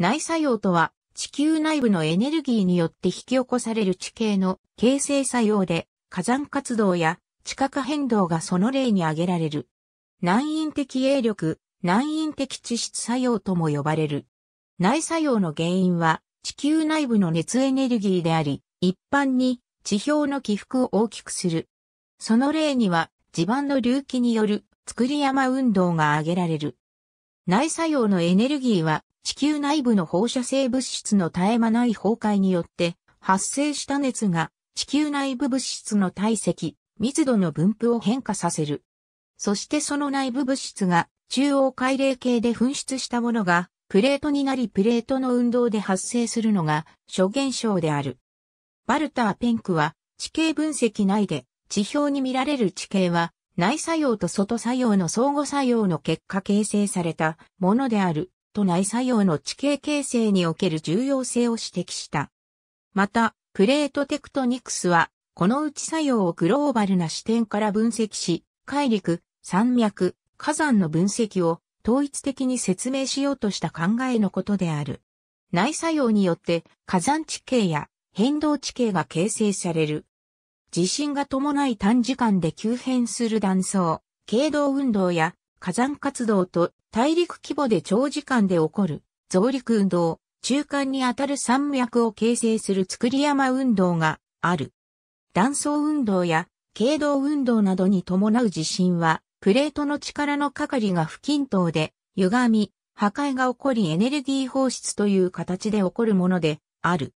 内作用とは、地球内部のエネルギーによって引き起こされる地形の形成作用で、火山活動や地殻変動がその例に挙げられる。難因的営力、難因的地質作用とも呼ばれる。内作用の原因は、地球内部の熱エネルギーであり、一般に地表の起伏を大きくする。その例には、地盤の隆起による作り山運動が挙げられる。内作用のエネルギーは地球内部の放射性物質の絶え間ない崩壊によって発生した熱が地球内部物質の体積、密度の分布を変化させる。そしてその内部物質が中央海冷系で噴出したものがプレートになりプレートの運動で発生するのが諸現象である。バルター・ペンクは地形分析内で地表に見られる地形は内作用と外作用の相互作用の結果形成されたものであると内作用の地形形成における重要性を指摘した。また、プレートテクトニクスは、この内作用をグローバルな視点から分析し、海陸、山脈、火山の分析を統一的に説明しようとした考えのことである。内作用によって火山地形や変動地形が形成される。地震が伴い短時間で急変する断層、経動運動や火山活動と大陸規模で長時間で起こる、増陸運動、中間にあたる山脈を形成する作り山運動がある。断層運動や経動運動などに伴う地震は、プレートの力のかかりが不均等で、歪み、破壊が起こりエネルギー放出という形で起こるものである。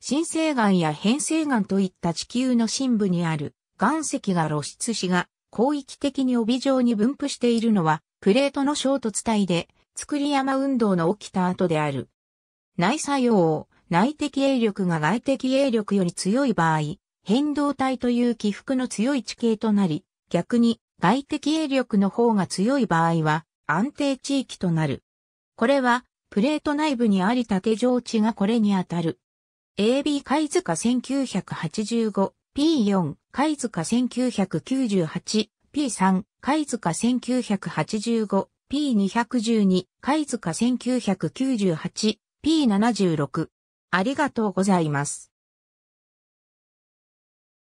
新生岩や変成岩といった地球の深部にある岩石が露出しが広域的に帯状に分布しているのはプレートの衝突体で、作り山運動の起きた後である。内作用を内的営力が外的営力より強い場合、変動体という起伏の強い地形となり、逆に外的営力の方が強い場合は安定地域となる。これはプレート内部にあり縦上地がこれにあたる。AB 貝塚 1985P4 貝塚1998 P3、貝塚1985、P212、貝塚1998、P76。ありがとうございます。